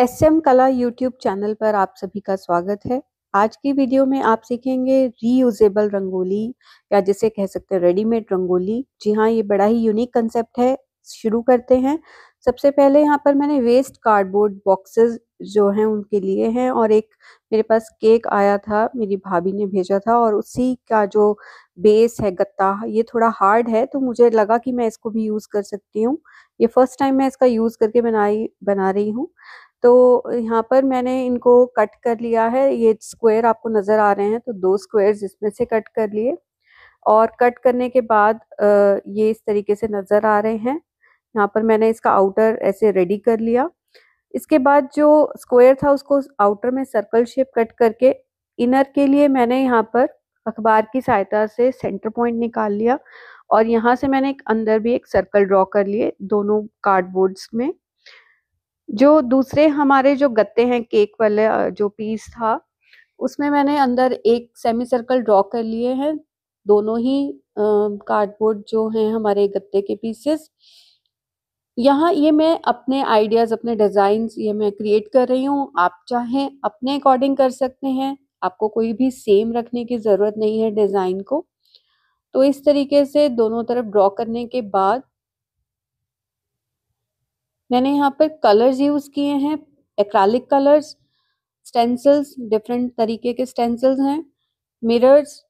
S M Kala YouTube channel पर आप सभी का स्वागत है आज की वीडियो में आप सीखेंगे रीयूजेबल रंगोली या जिसे कह सकते हैं रेडीमेड रंगोली जी हाँ ये बड़ा ही यूनिक कंसेप्ट है शुरू करते हैं सबसे पहले यहाँ पर मैंने वेस्ट कार्डबोर्ड बॉक्सेस जो हैं उनके लिए हैं और एक मेरे पास केक आया था मेरी भाभी ने भेजा था और उसी का जो बेस है गत्ता ये थोड़ा हार्ड है तो मुझे लगा कि मैं इसको भी यूज़ कर सकती हूँ ये फर्स्ट टाइम मैं इसका यूज़ करके बनाई बना रही हूँ तो यहाँ पर मैंने इनको कट कर लिया है ये स्क्वायर आपको नज़र आ रहे हैं तो दो स्क्वायर्स इसमें से कट कर लिए और कट करने के बाद ये इस तरीके से नज़र आ रहे हैं यहाँ पर मैंने इसका आउटर ऐसे रेडी कर लिया इसके बाद जो स्क्वायर था उसको आउटर में सर्कल शेप कट करके इनर के लिए मैंने यहाँ पर अखबार की सहायता से सेंटर पॉइंट निकाल लिया और यहाँ से मैंने एक अंदर भी एक सर्कल ड्रॉ कर लिए दोनों कार्डबोर्ड्स में जो दूसरे हमारे जो गत्ते हैं केक वाले जो पीस था उसमें मैंने अंदर एक सेमी सर्कल ड्रॉ कर लिए हैं दोनों ही कार्डबोर्ड जो हैं हमारे गत्ते के पीसेस यहाँ ये मैं अपने आइडियाज अपने डिजाइन ये मैं क्रिएट कर रही हूँ आप चाहें अपने अकॉर्डिंग कर सकते हैं आपको कोई भी सेम रखने की ज़रूरत नहीं है डिज़ाइन को तो इस तरीके से दोनों तरफ ड्रॉ करने के बाद मैंने यहाँ पर कलर्स यूज किए हैं एक्रालिक कलर्स स्टेंसिल्स डिफरेंट तरीके के स्टेंसिल्स हैं मिरर्स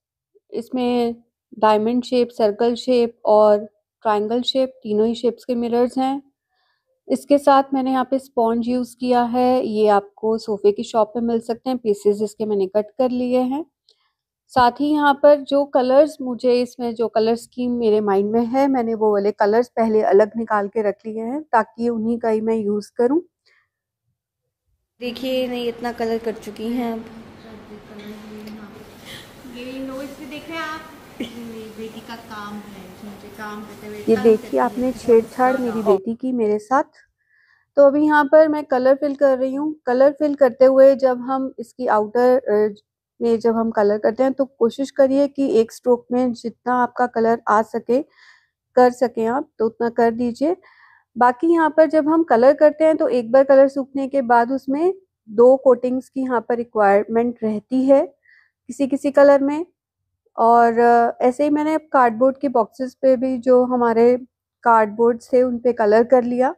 इसमें डायमंड शेप सर्कल शेप और ट्रायंगल शेप तीनों ही शेप्स के मिरर्स हैं इसके साथ मैंने यहाँ पे स्पॉन्ज यूज़ किया है ये आपको सोफे की शॉप पे मिल सकते हैं पीसेस इसके मैंने कट कर लिए हैं साथ ही यहाँ पर जो कलर्स मुझे इसमें जो कलर स्कीम मेरे माइंड में है मैंने वो वाले कलर्स पहले अलग निकाल के रख लिए हैं ताकि उन्हीं का ही मैं यूज़ करूँ देखिए नहीं इतना कलर कर चुकी हैं अब तो ये देखिए आपने छेड़छाड़ मेरी बेटी की मेरे साथ तो अभी यहाँ पर मैं कलर फिल कर रही हूँ कलर फिल करते हुए जब हम इसकी आउटर में जब हम कलर करते हैं तो कोशिश करिए कि एक स्ट्रोक में जितना आपका कलर आ सके कर सकें आप तो उतना कर दीजिए बाकी यहाँ पर जब हम कलर करते हैं तो एक बार कलर सूखने के बाद उसमें दो कोटिंग्स की यहाँ पर रिक्वायरमेंट रहती है किसी किसी कलर में और ऐसे ही मैंने कार्डबोर्ड के बॉक्सेस पे भी जो हमारे कार्डबोर्ड्स थे उन पर कलर कर लिया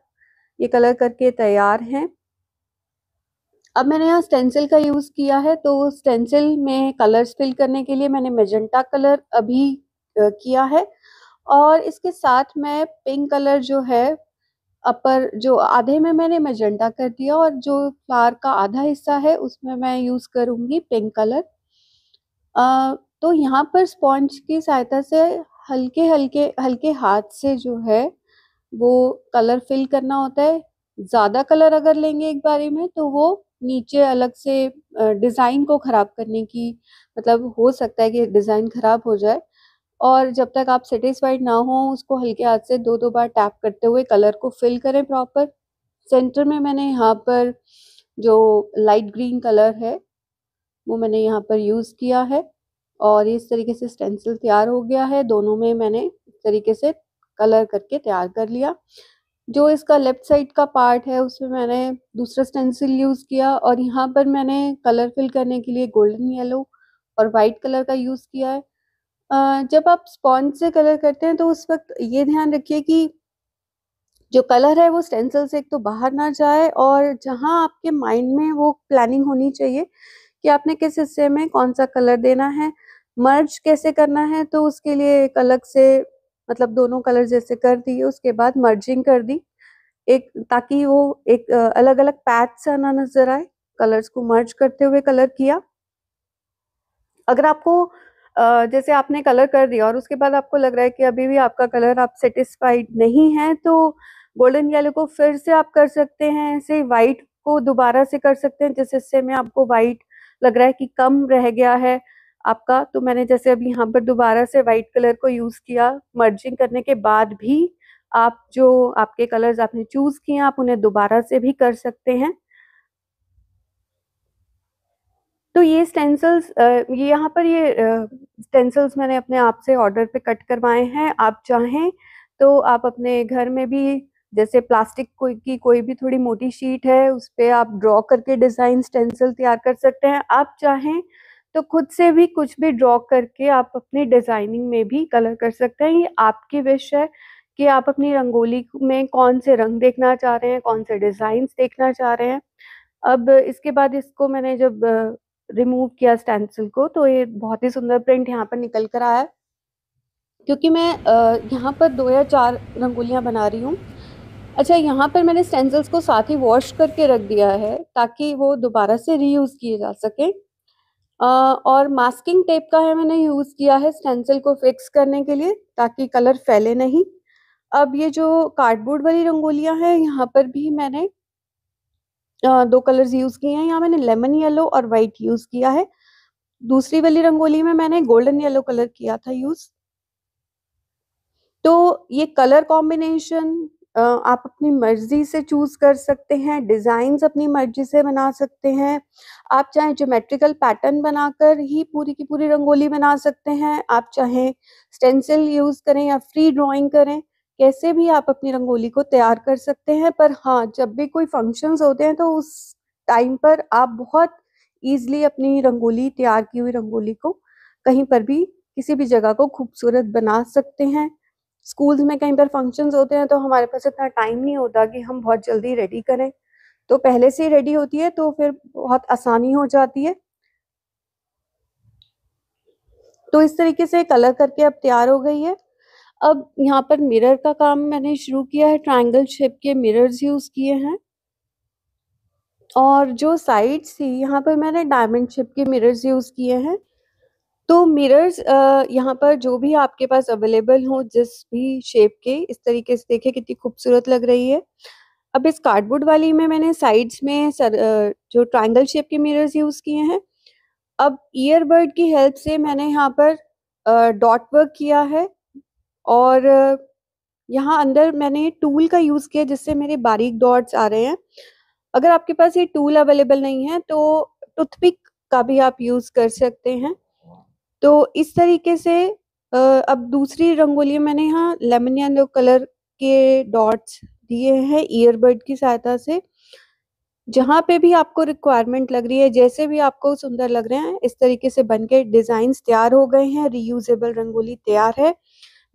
ये कलर करके तैयार हैं अब मैंने यहाँ स्टेंसिल का यूज़ किया है तो स्टेंसिल में कलर्स फिल करने के लिए मैंने मेजेंटा कलर अभी किया है और इसके साथ मैं पिंक कलर जो है अपर जो आधे में मैंने मेजेंटा कर दिया और जो फ्लावर का आधा हिस्सा है उसमें मैं यूज़ करूँगी पिंक कलर आ, तो यहाँ पर स्पॉन्ज की सहायता से हल्के हल्के हल्के हाथ से जो है वो कलर फिल करना होता है ज़्यादा कलर अगर लेंगे एक बारी में तो वो नीचे अलग से डिज़ाइन को ख़राब करने की मतलब हो सकता है कि डिज़ाइन ख़राब हो जाए और जब तक आप सेटिस्फाइड ना हो उसको हल्के हाथ से दो दो बार टैप करते हुए कलर को फिल करें प्रॉपर सेंटर में मैंने यहाँ पर जो लाइट ग्रीन कलर है वो मैंने यहाँ पर यूज़ किया है और इस तरीके से स्टेंसिल तैयार हो गया है दोनों में मैंने इस तरीके से कलर करके तैयार कर लिया जो इसका लेफ्ट साइड का पार्ट है उसमें मैंने दूसरा स्टेंसिल यूज़ किया और यहाँ पर मैंने कलर फिल करने के लिए गोल्डन येलो और वाइट कलर का यूज़ किया है जब आप स्पॉन्ज से कलर करते हैं तो उस वक्त ये ध्यान रखिए कि जो कलर है वो स्टेंसिल से एक तो बाहर ना जाए और जहाँ आपके माइंड में वो प्लानिंग होनी चाहिए कि आपने किस हिस्से में कौन सा कलर देना है मर्ज कैसे करना है तो उसके लिए एक अलग से मतलब दोनों कलर जैसे कर दिए उसके बाद मर्जिंग कर दी एक ताकि वो एक अलग अलग पैच सा ना नजर आए कलर्स को मर्ज करते हुए कलर किया अगर आपको जैसे आपने कलर कर दिया और उसके बाद आपको लग रहा है कि अभी भी आपका कलर आप सेटिस्फाइड नहीं है तो गोल्डन येलो को फिर से आप कर सकते हैं ऐसे व्हाइट को दोबारा से कर सकते हैं जिस हिस्से में आपको व्हाइट लग रहा है कि कम रह गया है आपका तो मैंने जैसे अभी यहाँ पर दोबारा से वाइट कलर को यूज़ किया मर्जिंग करने के बाद भी आप जो आपके कलर्स आपने चूज़ किए आप उन्हें दोबारा से भी कर सकते हैं तो ये स्टेंसिल्स ये यहाँ पर ये स्टेंसिल्स मैंने अपने आप से ऑर्डर पे कट करवाए हैं आप चाहें तो आप अपने घर में भी जैसे प्लास्टिक कोई की कोई भी थोड़ी मोटी शीट है उस पर आप ड्रॉ करके डिज़ाइन स्टेंसिल तैयार कर सकते हैं आप चाहें तो खुद से भी कुछ भी ड्रॉ करके आप अपनी डिज़ाइनिंग में भी कलर कर सकते हैं ये आपकी विश है कि आप अपनी रंगोली में कौन से रंग देखना चाह रहे हैं कौन से डिजाइन देखना चाह रहे हैं अब इसके बाद इसको मैंने जब रिमूव किया स्टेंसिल को तो ये बहुत ही सुंदर प्रिंट यहाँ पर निकल कर आया क्योंकि मैं यहाँ पर दो या चार रंगोलियाँ बना रही हूँ अच्छा यहाँ पर मैंने स्टेंसिल्स को साथ ही वॉश करके रख दिया है ताकि वो दोबारा से रीयूज़ किए जा सकें और मास्किंग टेप का है मैंने यूज़ किया है स्टेंसिल को फिक्स करने के लिए ताकि कलर फैले नहीं अब ये जो कार्डबोर्ड वाली रंगोलियां हैं यहाँ पर भी मैंने आ, दो कलर्स यूज़ किए हैं यहाँ मैंने लेमन येलो और वाइट यूज़ किया है दूसरी वाली रंगोली में मैंने गोल्डन येलो कलर किया था यूज़ तो ये कलर कॉम्बिनेशन आप अपनी मर्जी से चूज कर सकते हैं डिजाइंस अपनी मर्जी से बना सकते हैं आप चाहे जोमेट्रिकल पैटर्न बनाकर ही पूरी की पूरी रंगोली बना सकते हैं आप चाहे स्टेंसिल यूज करें या फ्री ड्राइंग करें कैसे भी आप अपनी रंगोली को तैयार कर सकते हैं पर हाँ जब भी कोई फंक्शंस होते हैं तो उस टाइम पर आप बहुत ईजिली अपनी रंगोली तैयार की हुई रंगोली को कहीं पर भी किसी भी जगह को खूबसूरत बना सकते हैं स्कूल्स में कहीं पर फंक्शंस होते हैं तो हमारे पास इतना टाइम नहीं होता कि हम बहुत जल्दी रेडी करें तो पहले से ही रेडी होती है तो फिर बहुत आसानी हो जाती है तो इस तरीके से कलर करके अब तैयार हो गई है अब यहाँ पर मिरर का काम मैंने शुरू किया है ट्रायंगल शेप के मिरर्स यूज़ किए हैं और जो साइड्स थी यहाँ पर मैंने डायमंड शेप के मिरर्स यूज़ किए हैं तो मिरर्स यहाँ पर जो भी आपके पास अवेलेबल हो जिस भी शेप के इस तरीके से देखे कितनी खूबसूरत लग रही है। अब इस कार्डबोर्ड वाली में मैंने साइड्स में सर जो ट्रायंगल शेप के मिरर्स यूज़ किए हैं। अब ईयरबर्ड की हेल्प से मैंने यहाँ पर डॉट वर्क किया है और यहाँ अंदर मैंने टूल का यूज़ किया जिससे मेरे बारीक डॉट्स आ रहे हैं। अगर आपके पास ये टूल अवेलेबल नहीं है तो टूथपिक का भी आप यूज़ कर सकते हैं। तो इस तरीके से अब दूसरी रंगोली मैंने यहाँ लेमन येलो कलर के डॉट्स दिए हैं ईयरबड की सहायता से जहाँ पे भी आपको रिक्वायरमेंट लग रही है जैसे भी आपको सुंदर लग रहे हैं इस तरीके से बन के डिजाइन तैयार हो गए हैं रीयूजेबल रंगोली तैयार है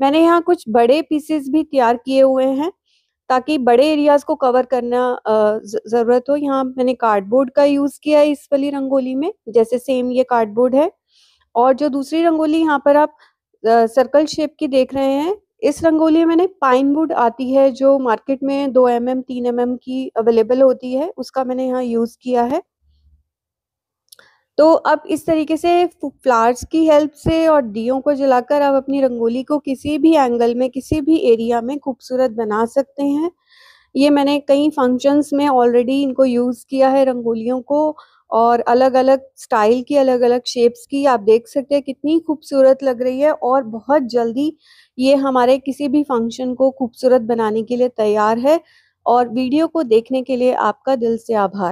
मैंने यहाँ कुछ बड़े पीसेस भी तैयार किए हुए हैं ताकि बड़े एरियाज को कवर करना ज़रूरत हो यहाँ मैंने कार्डबोर्ड का यूज़ किया है इस वाली रंगोली में जैसे सेम ये कार्डबोर्ड है और जो दूसरी रंगोली यहाँ पर आप सर्कल शेप की देख रहे हैं इस रंगोली में पाइन वुड आती है जो मार्केट में दो एम mm, एम तीन एम mm एम की अवेलेबल होती है उसका मैंने यहाँ यूज किया है तो अब इस तरीके से फ्लावर्स की हेल्प से और दियों को जलाकर आप अपनी रंगोली को किसी भी एंगल में किसी भी एरिया में खूबसूरत बना सकते हैं ये मैंने कई फंक्शंस में ऑलरेडी इनको यूज़ किया है रंगोलियों को और अलग अलग स्टाइल की अलग अलग शेप्स की आप देख सकते हैं कितनी खूबसूरत लग रही है और बहुत जल्दी ये हमारे किसी भी फंक्शन को खूबसूरत बनाने के लिए तैयार है और वीडियो को देखने के लिए आपका दिल से आभार